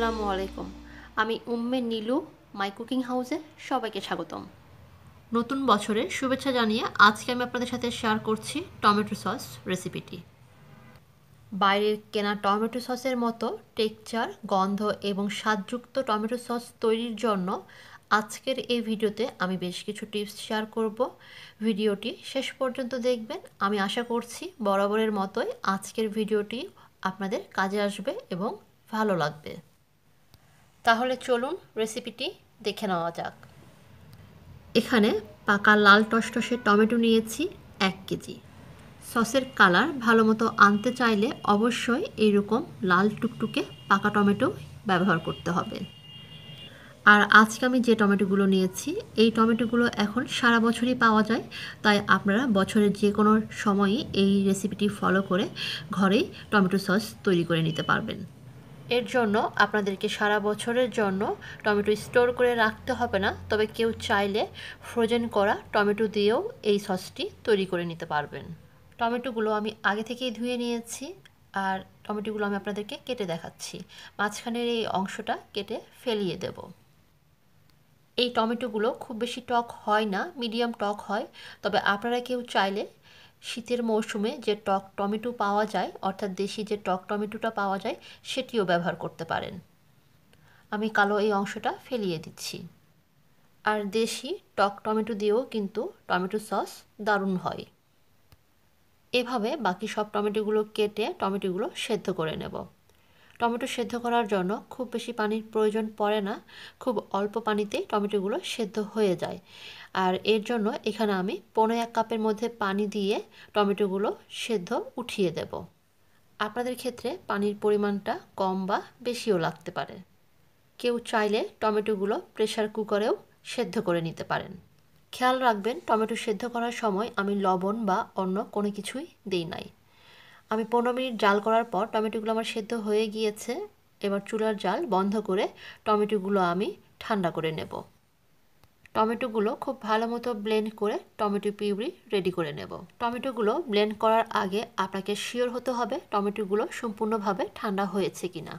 আসসালামু আলাইকুম আমি উম্মে নীলু মাই কুকিং হাউসে সবাইকে স্বাগতম নতুন বছরের শুভেচ্ছা জানিয়ে আজকে আমি আপনাদের সাথে শেয়ার করছি টমেটো সস রেসিপিটি বাইরের কেনা টমেটো সসের মতো টেক্সচার গন্ধ এবং স্বাদযুক্ত টমেটো সস তৈরির জন্য আজকের এই ভিডিওতে আমি বেশ কিছু টিপস শেয়ার করব ভিডিওটি শেষ পর্যন্ত দেখবেন আমি আশা করছি বরাবরের মতোই আজকের ভিডিওটি আপনাদের কাজে আসবে এবং ভালো লাগবে তাহলে চলুন রেসিপিটি দেখে নেওয়া যাক এখানে পাকা লাল টসটসে টমেটো নিয়েছি এক কেজি সসের কালার ভালো মতো আনতে চাইলে অবশ্যই এইরকম লাল টুকটুকে পাকা টমেটো ব্যবহার করতে হবে আর আজকে আমি যে টমেটোগুলো নিয়েছি এই টমেটোগুলো এখন সারা বছরই পাওয়া যায় তাই আপনারা বছরের যে কোনো সময়ই এই রেসিপিটি ফলো করে ঘরেই টমেটো সস তৈরি করে নিতে পারবেন এর জন্য আপনাদেরকে সারা বছরের জন্য টমেটো স্টোর করে রাখতে হবে না তবে কেউ চাইলে ফ্রোজেন করা টমেটো দিয়েও এই সসটি তৈরি করে নিতে পারবেন টমেটোগুলো আমি আগে থেকেই ধুয়ে নিয়েছি আর টমেটোগুলো আমি আপনাদেরকে কেটে দেখাচ্ছি মাঝখানের এই অংশটা কেটে ফেলিয়ে দেব এই টমেটোগুলো খুব বেশি টক হয় না মিডিয়াম টক হয় তবে আপনারা কেউ চাইলে শীতের মৌসুমে যে টক টমেটো পাওয়া যায় অর্থাৎ দেশি যে টক টমেটোটা পাওয়া যায় সেটিও ব্যবহার করতে পারেন আমি কালো এই অংশটা ফেলিয়ে দিচ্ছি আর দেশি টক টমেটো দিয়েও কিন্তু টমেটো সস দারুণ হয় এভাবে বাকি সব টমেটোগুলো কেটে টমেটোগুলো সেদ্ধ করে নেব টমেটো সেদ্ধ করার জন্য খুব বেশি পানির প্রয়োজন পড়ে না খুব অল্প পানিতেই টমেটোগুলো সেদ্ধ হয়ে যায় আর এর জন্য এখানে আমি পনেরো এক কাপের মধ্যে পানি দিয়ে টমেটোগুলো সেদ্ধ উঠিয়ে দেব আপনাদের ক্ষেত্রে পানির পরিমাণটা কম বা বেশিও লাগতে পারে কেউ চাইলে টমেটোগুলো প্রেশার কুকারেও সেদ্ধ করে নিতে পারেন খেয়াল রাখবেন টমেটো সেদ্ধ করার সময় আমি লবণ বা অন্য কোনো কিছুই দিই নাই আমি পনেরো মিনিট জাল করার পর টমেটোগুলো আমার সেদ্ধ হয়ে গিয়েছে এবার চুলার জাল বন্ধ করে টমেটোগুলো আমি ঠান্ডা করে নেব টমেটোগুলো খুব ভালো মতো ব্লেন্ড করে টমেটো পিউরি রেডি করে নেব টমেটোগুলো ব্লেন্ড করার আগে আপনাকে শিওর হতে হবে টমেটোগুলো সম্পূর্ণভাবে ঠান্ডা হয়েছে কিনা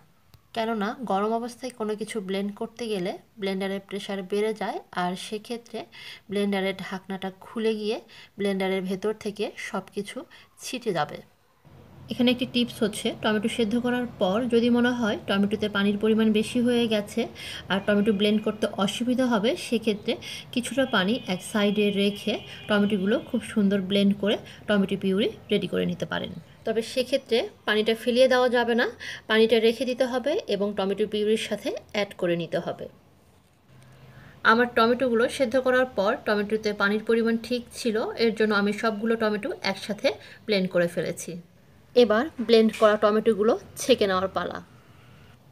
কেননা গরম অবস্থায় কোনো কিছু ব্লেন্ড করতে গেলে ব্লেন্ডারের প্রেশার বেড়ে যায় আর সেক্ষেত্রে ব্লেন্ডারের ঢাকনাটা খুলে গিয়ে ব্লেন্ডারের ভেতর থেকে সব কিছু ছিটে যাবে এখানে একটি টিপস হচ্ছে টমেটো সেদ্ধ করার পর যদি মনে হয় টমেটোতে পানির পরিমাণ বেশি হয়ে গেছে আর টমেটো ব্লেন্ড করতে অসুবিধা হবে সেক্ষেত্রে কিছুটা পানি এক সাইডে রেখে টমেটোগুলো খুব সুন্দর ব্লেন্ড করে টমেটো পিউরি রেডি করে নিতে পারেন তবে সেক্ষেত্রে পানিটা ফেলিয়ে দেওয়া যাবে না পানিটা রেখে দিতে হবে এবং টমেটো পিউরির সাথে অ্যাড করে নিতে হবে আমার টমেটোগুলো সেদ্ধ করার পর টমেটোতে পানির পরিমাণ ঠিক ছিল এর জন্য আমি সবগুলো টমেটো একসাথে প্লেন করে ফেলেছি এবার ব্লেন্ড করা টমেটোগুলো ছেঁকে নেওয়ার পালা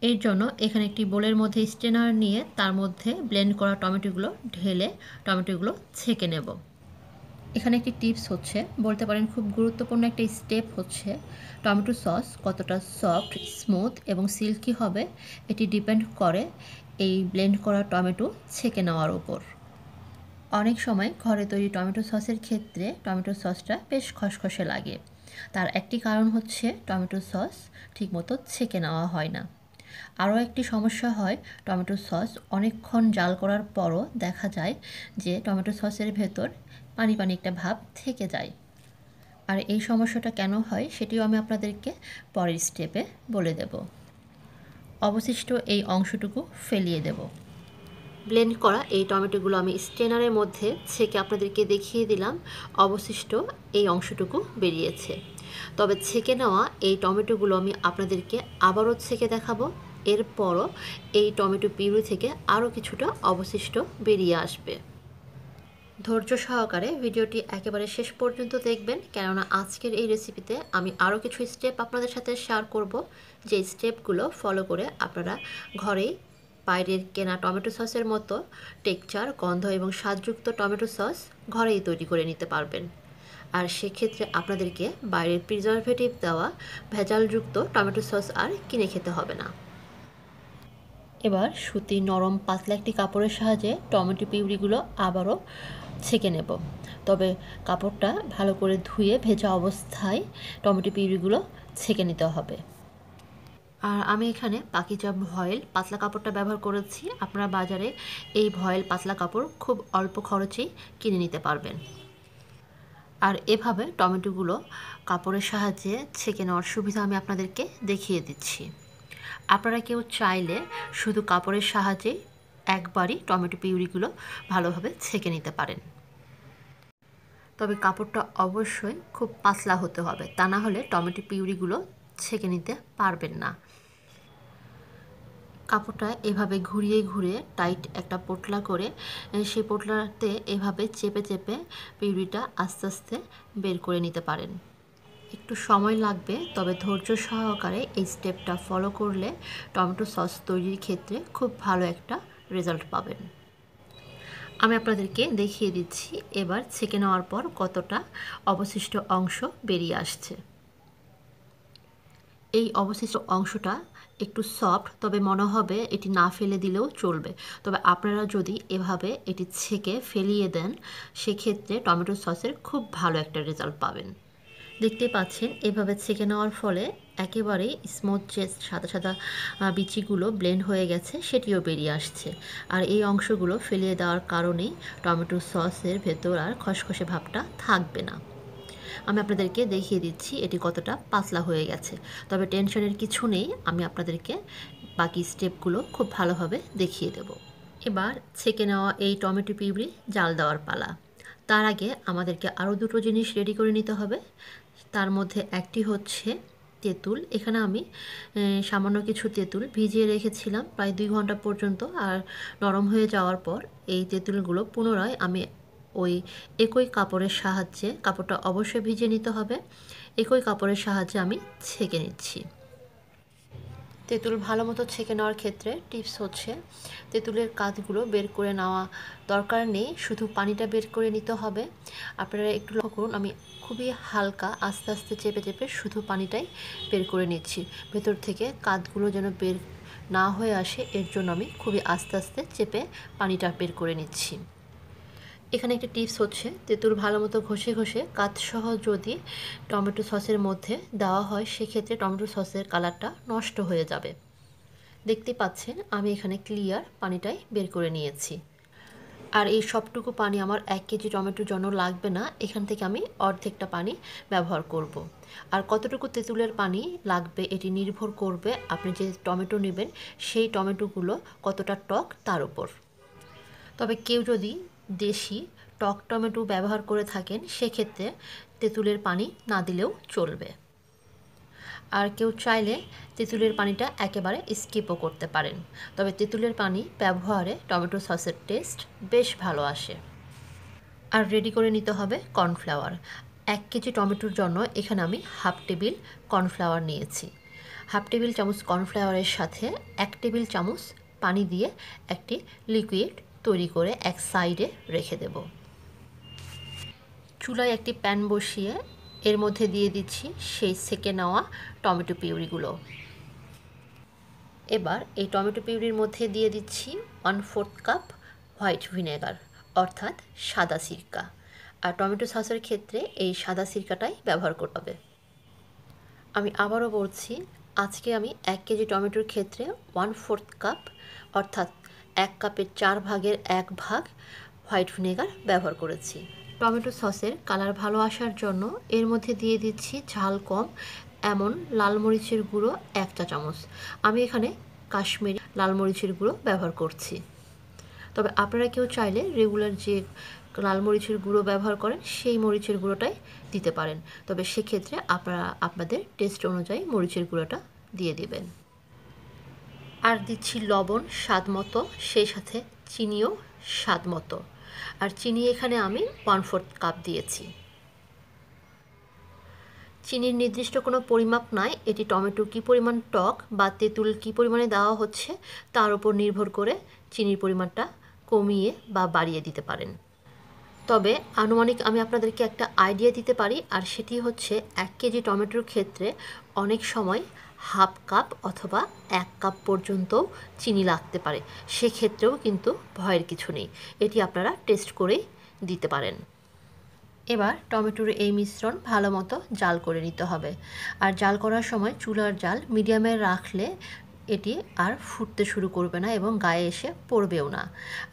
এর জন্য এখানে একটি বোলের মধ্যে স্ট্রেনার নিয়ে তার মধ্যে ব্লেন্ড করা টমেটোগুলো ঢেলে টমেটোগুলো ছেঁকে নেব এখানে একটি টিপস হচ্ছে বলতে পারেন খুব গুরুত্বপূর্ণ একটা স্টেপ হচ্ছে টমেটো সস কতটা সফট স্মুথ এবং সিল্কি হবে এটি ডিপেন্ড করে এই ব্লেন্ড করা টমেটো ছেঁকে নেওয়ার ওপর অনেক সময় ঘরে তৈরি টমেটো সসের ক্ষেত্রে টমেটো সসটা বেশ খসখসে লাগে তার একটি কারণ হচ্ছে টমেটো সস ঠিকমতো ছেঁকে নেওয়া হয় না আরও একটি সমস্যা হয় টমেটো সস অনেকক্ষণ জাল করার পরও দেখা যায় যে টমেটো সসের ভেতর পানি পানি একটা ভাব থেকে যায় আর এই সমস্যাটা কেন হয় সেটিও আমি আপনাদেরকে পরের স্টেপে বলে দেব অবশিষ্ট এই অংশটুকু ফেলিয়ে দেবো ব্লেন্ড করা এই টমেটোগুলো আমি স্ট্রেনারের মধ্যে ছেঁকে আপনাদেরকে দেখিয়ে দিলাম অবশিষ্ট এই অংশটুকু বেরিয়েছে তবে ছেঁকে নেওয়া এই টমেটোগুলো আমি আপনাদেরকে আবারও ছেঁকে দেখাবো এরপরও এই টমেটো পিউরি থেকে আরও কিছুটা অবশিষ্ট বেরিয়ে আসবে ধৈর্য সহকারে ভিডিওটি একেবারে শেষ পর্যন্ত দেখবেন কেননা আজকের এই রেসিপিতে আমি আরও কিছু স্টেপ আপনাদের সাথে শেয়ার করব যে স্টেপগুলো ফলো করে আপনারা ঘরেই বাইরের কেনা টমেটো সসের মতো টেকচার গন্ধ এবং স্বাদযুক্ত টমেটো সস ঘরেই তৈরি করে নিতে পারবেন আর সেক্ষেত্রে আপনাদেরকে বাইরের প্রিজারভেটিভ দেওয়া ভেজালযুক্ত টমেটো সস আর কিনে খেতে হবে না এবার সুতি নরম পাতলা একটি কাপড়ের সাহায্যে টমেটো পিউরিগুলো আবারও ছেঁকে নেব তবে কাপড়টা ভালো করে ধুয়ে ভেজা অবস্থায় টমেটো পিউরিগুলো ছেঁকে নিতে হবে আর আমি এখানে পাকিজা ভয়েল পাতলা কাপড়টা ব্যবহার করেছি আপনারা বাজারে এই ভয়েল পাতলা কাপড় খুব অল্প খরচেই কিনে নিতে পারবেন আর এভাবে টমেটোগুলো কাপড়ের সাহায্যে ছেঁকে নেওয়ার সুবিধা আমি আপনাদেরকে দেখিয়ে দিচ্ছি আপনারা কেউ চাইলে শুধু কাপড়ের সাহায্যে একবারই টমেটো পিউরিগুলো ভালোভাবে ছেঁকে নিতে পারেন তবে কাপড়টা অবশ্যই খুব পাতলা হতে হবে তা না হলে টমেটো পিউরিগুলো ছেঁকে নিতে পারবেন না কাপড়টা এভাবে ঘুরিয়ে ঘুরিয়ে টাইট একটা পোটলা করে সেই পোটলাতে এভাবে চেপে চেপে পিউরিটা আস্তে আস্তে বের করে নিতে পারেন একটু সময় লাগবে তবে ধৈর্য সহকারে এই স্টেপটা ফলো করলে টমেটো সস তৈরির ক্ষেত্রে খুব ভালো একটা রেজাল্ট পাবেন আমি আপনাদেরকে দেখিয়ে দিচ্ছি এবার ছেঁকে নেওয়ার পর কতটা অবশিষ্ট অংশ বেরিয়ে আসছে এই অবশিষ্ট অংশটা একটু সফট তবে মনে হবে এটি না ফেলে দিলেও চলবে তবে আপনারা যদি এভাবে এটি ছেঁকে ফেলিয়ে দেন সেক্ষেত্রে টমেটো সসের খুব ভালো একটা রেজাল্ট পাবেন দেখতে পাচ্ছেন এভাবে ছেঁকে নেওয়ার ফলে একেবারে স্মুথ যে সাদা সাদা বিচিগুলো ব্লেন্ড হয়ে গেছে সেটিও বেরিয়ে আসছে আর এই অংশগুলো ফেলিয়ে দেওয়ার কারণেই টমেটো সসের ভেতর আর খসখসে ভাবটা থাকবে না আমি আপনাদেরকে দেখিয়ে দিচ্ছি এটি কতটা পাতলা হয়ে গেছে তবে টেনশনের কিছু নেই আমি আপনাদেরকে বাকি স্টেপগুলো খুব ভালোভাবে দেখিয়ে দেব এবার ছেঁকে নেওয়া এই টমেটো পিউরি জাল দেওয়ার পালা তার আগে আমাদেরকে আরও দুটো জিনিস রেডি করে নিতে হবে তার মধ্যে একটি হচ্ছে তেঁতুল এখানে আমি সামান্য কিছু তেঁতুল ভিজিয়ে রেখেছিলাম প্রায় দুই ঘন্টা পর্যন্ত আর নরম হয়ে যাওয়ার পর এই তেঁতুলগুলো পুনরায় আমি ওই একই কাপড়ের সাহায্যে কাপড়টা অবশ্যই ভিজে নিতে হবে একই কাপড়ের সাহায্যে আমি ছেঁকে নিচ্ছি তেঁতুল ভালো মতো ছেঁকে নেওয়ার ক্ষেত্রে টিপস হচ্ছে তেঁতুলের কাঁধগুলো বের করে নেওয়া দরকার নেই শুধু পানিটা বের করে নিতে হবে আপনারা একটু লক্ষ্য করুন আমি খুবই হালকা আস্তে আস্তে চেপে চেপে শুধু পানিটাই বের করে নিচ্ছি ভেতর থেকে কাঁধগুলো যেন বের না হয়ে আসে এর জন্য আমি খুবই আস্তে আস্তে চেপে পানিটা বের করে নিচ্ছি এখানে একটি টিপস হচ্ছে তেঁতুল ভালো মতো ঘষে ঘষে কাঁচসহ যদি টমেটো সসের মধ্যে দেওয়া হয় সেক্ষেত্রে টমেটো সসের কালারটা নষ্ট হয়ে যাবে দেখতে পাচ্ছেন আমি এখানে ক্লিয়ার পানিটাই বের করে নিয়েছি আর এই সবটুকু পানি আমার এক কেজি টমেটোর জন্য লাগবে না এখান থেকে আমি অর্ধেকটা পানি ব্যবহার করব। আর কতটুকু তেঁতুলের পানি লাগবে এটি নির্ভর করবে আপনি যে টমেটো নেবেন সেই টমেটোগুলো কতটা টক তার উপর তবে কেউ যদি দেশি টক টমেটো ব্যবহার করে থাকেন সেক্ষেত্রে তেঁতুলের পানি না দিলেও চলবে আর কেউ চাইলে তেঁতুলের পানিটা একেবারে স্কিপও করতে পারেন তবে তেঁতুলের পানি ব্যবহারে টমেটো সসের টেস্ট বেশ ভালো আসে আর রেডি করে নিতে হবে কর্নফ্লাওয়ার এক কেজি টমেটোর জন্য এখানে আমি হাফ টেবিল কর্নফ্লাওয়ার নিয়েছি হাফ টেবিল চামচ কর্নফ্লাওয়ারের সাথে এক টেবিল চামচ পানি দিয়ে একটি লিকুইড তৈরি করে এক সাইডে রেখে দেব চুলায় একটি প্যান বসিয়ে এর মধ্যে দিয়ে দিচ্ছি সেই সেকে নেওয়া টমেটো পিউরিগুলো এবার এই টমেটো পিউরির মধ্যে দিয়ে দিচ্ছি one fourth cup white vinegar অর্থাৎ সাদা সিরকা আর টমেটো সসের ক্ষেত্রে এই সাদা সিরকাটাই ব্যবহার করতে হবে আমি আবারও বলছি আজকে আমি এক কেজি টমেটোর ক্ষেত্রে ওয়ান ফোর্থ কাপ অর্থাৎ এক কাপের চার ভাগের এক ভাগ হোয়াইট ভিনেগার ব্যবহার করেছি টমেটো সসের কালার ভালো আসার জন্য এর মধ্যে দিয়ে দিচ্ছি ঝাল কম এমন লাল মরিচের গুঁড়ো এক চা চামচ আমি এখানে কাশ্মীরি লাল মরিচের গুঁড়ো ব্যবহার করছি তবে আপনারা কেউ চাইলে রেগুলার যে লাল মরিচের গুঁড়ো ব্যবহার করেন সেই মরিচের গুঁড়োটাই দিতে পারেন তবে সেক্ষেত্রে আপনারা আপনাদের টেস্ট অনুযায়ী মরিচের গুঁড়োটা দিয়ে দেবেন আর দিচ্ছি লবণ স্বাদ মতো সেই সাথে চিনিও স্বাদ মতো আর চিনি এখানে আমি ওয়ান ফোর্থ কাপ দিয়েছি চিনির নির্দিষ্ট কোনো পরিমাপ নাই এটি টমেটোর কী পরিমাণ টক বা তেঁতুল কী পরিমাণে দেওয়া হচ্ছে তার উপর নির্ভর করে চিনির পরিমাণটা কমিয়ে বা বাড়িয়ে দিতে পারেন তবে আনুমানিক আমি আপনাদেরকে একটা আইডিয়া দিতে পারি আর সেটি হচ্ছে এক কেজি টমেটোর ক্ষেত্রে অনেক সময় হাফ কাপ অথবা এক কাপ পর্যন্ত চিনি লাগতে পারে সেক্ষেত্রেও কিন্তু ভয়ের কিছু নেই এটি আপনারা টেস্ট করে দিতে পারেন এবার টমেটোর এই মিশ্রণ ভালো মতো জাল করে নিতে হবে আর জাল করার সময় চুলার জাল মিডিয়ামে রাখলে এটি আর ফুটতে শুরু করবে না এবং গায়ে এসে পড়বেও না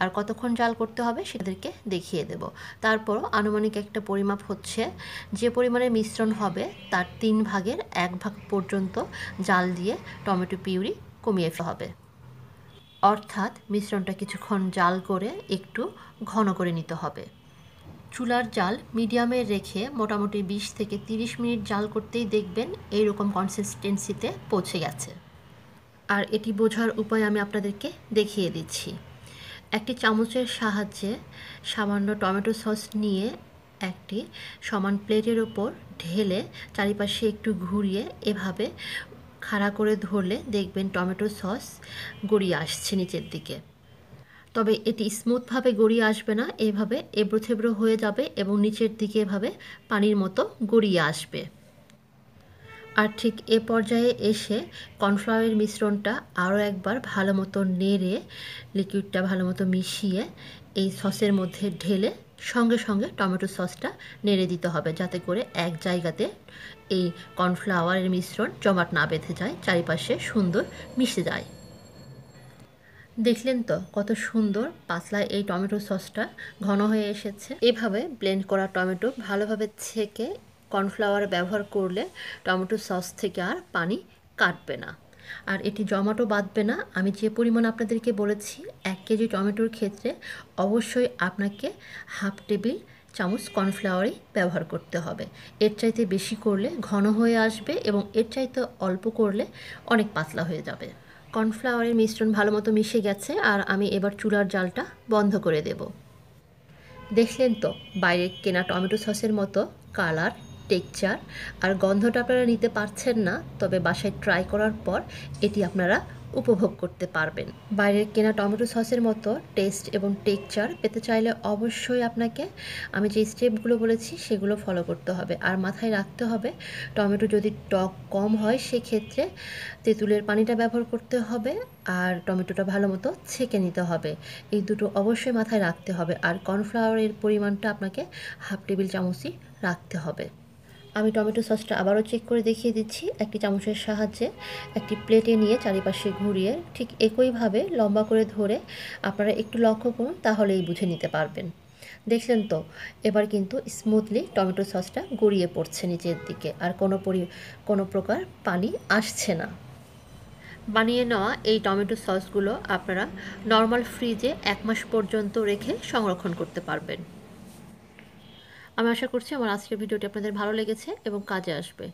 আর কতক্ষণ জাল করতে হবে সেদেরকে দেখিয়ে দেব তারপর আনুমানিক একটা পরিমাপ হচ্ছে যে পরিমাণে মিশ্রণ হবে তার তিন ভাগের এক ভাগ পর্যন্ত জাল দিয়ে টমেটো পিউরি কমিয়ে ফেলা হবে অর্থাৎ মিশ্রণটা কিছুক্ষণ জাল করে একটু ঘন করে নিতে হবে চুলার জাল মিডিয়ামে রেখে মোটামুটি 20 থেকে 30 মিনিট জাল করতেই দেখবেন এইরকম কনসিস্টেন্সিতে পৌঁছে গেছে আর এটি বোঝার উপায় আমি আপনাদেরকে দেখিয়ে দিচ্ছি একটি চামচের সাহায্যে সামান্য টমেটো সস নিয়ে একটি সমান প্লেটের ওপর ঢেলে চারিপাশে একটু ঘুরিয়ে এভাবে খাড়া করে ধরলে দেখবেন টমেটো সস গড়িয়ে আসছে নিচের দিকে তবে এটি স্মুথভাবে গড়িয়ে আসবে না এভাবে এবড়ো থেবড়ো হয়ে যাবে এবং নিচের দিকে এভাবে পানির মতো গড়িয়ে আসবে আর ঠিক এ পর্যায়ে এসে কর্নফ্লাওয়ারের মিশ্রণটা আরও একবার ভালো মতো নেড়ে লিকুইডটা ভালো মতো মিশিয়ে এই সসের মধ্যে ঢেলে সঙ্গে সঙ্গে টমেটো সসটা নেড়ে দিতে হবে যাতে করে এক জায়গাতে এই কর্নফ্লাওয়ারের মিশ্রণ জমাট না বেঁধে যায় চারিপাশে সুন্দর মিশে যায় দেখলেন তো কত সুন্দর পাতলায় এই টমেটো সসটা ঘন হয়ে এসেছে এভাবে ব্লেন্ড করা টমেটো ভালোভাবে ছেঁকে কর্নফ্লাওয়ার ব্যবহার করলে টমেটো সস থেকে আর পানি কাটবে না আর এটি জমাটো বাঁধবে না আমি যে পরিমাণ আপনাদেরকে বলেছি এক কেজি টমেটোর ক্ষেত্রে অবশ্যই আপনাকে হাফ টেবিল চামচ কর্নফ্লাওয়ারই ব্যবহার করতে হবে এর চাইতে বেশি করলে ঘন হয়ে আসবে এবং এর চাইতে অল্প করলে অনেক পাতলা হয়ে যাবে কর্নফ্লাওয়ারের মিশ্রণ ভালো মতো মিশে গেছে আর আমি এবার চুলার জালটা বন্ধ করে দেব দেখলেন তো বাইরে কেনা টমেটো সসের মতো কালার টেকচার আর গন্ধটা আপনারা নিতে পারছেন না তবে বাসায় ট্রাই করার পর এটি আপনারা উপভোগ করতে পারবেন বাইরের কেনা টমেটো সসের মতো টেস্ট এবং টেকচার পেতে চাইলে অবশ্যই আপনাকে আমি যে স্টেপগুলো বলেছি সেগুলো ফলো করতে হবে আর মাথায় রাখতে হবে টমেটো যদি টক কম হয় সেক্ষেত্রে তেঁতুলের পানিটা ব্যবহার করতে হবে আর টমেটোটা ভালো মতো ছেঁকে নিতে হবে এই দুটো অবশ্যই মাথায় রাখতে হবে আর কর্নফ্লাওয়ারের পরিমাণটা আপনাকে হাফ টেবিল চামচই রাখতে হবে আমি টমেটো সসটা আবারও চেক করে দেখিয়ে দিচ্ছি একটি চামচের সাহায্যে একটি প্লেটে নিয়ে চারিপাশে ঘুরিয়ে ঠিক একইভাবে লম্বা করে ধরে আপনারা একটু লক্ষ্য করুন তাহলেই বুঝে নিতে পারবেন দেখলেন তো এবার কিন্তু স্মুথলি টমেটো সসটা গড়িয়ে পড়ছে নিচের দিকে আর কোনো পরি কোনো প্রকার পানি আসছে না বানিয়ে নেওয়া এই টমেটো সসগুলো আপনারা নর্মাল ফ্রিজে এক মাস পর্যন্ত রেখে সংরক্ষণ করতে পারবেন আমি আশা করছি আমার আজকের ভিডিওটি আপনাদের ভালো লেগেছে এবং কাজে আসবে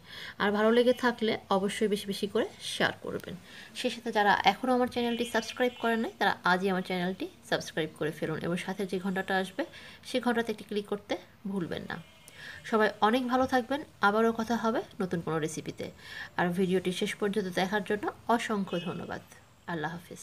আর ভালো লেগে থাকলে অবশ্যই বেশি বেশি করে শেয়ার করবেন সেই সাথে যারা এখনও আমার চ্যানেলটি সাবস্ক্রাইব করেন নাই তারা আজই আমার চ্যানেলটি সাবস্ক্রাইব করে ফেলুন এবং সাথে যে ঘন্টাটা আসবে সেই ঘন্টাতে একটি ক্লিক করতে ভুলবেন না সবাই অনেক ভালো থাকবেন আবারও কথা হবে নতুন কোনো রেসিপিতে আর ভিডিওটি শেষ পর্যন্ত দেখার জন্য অসংখ্য ধন্যবাদ আল্লাহ হাফিজ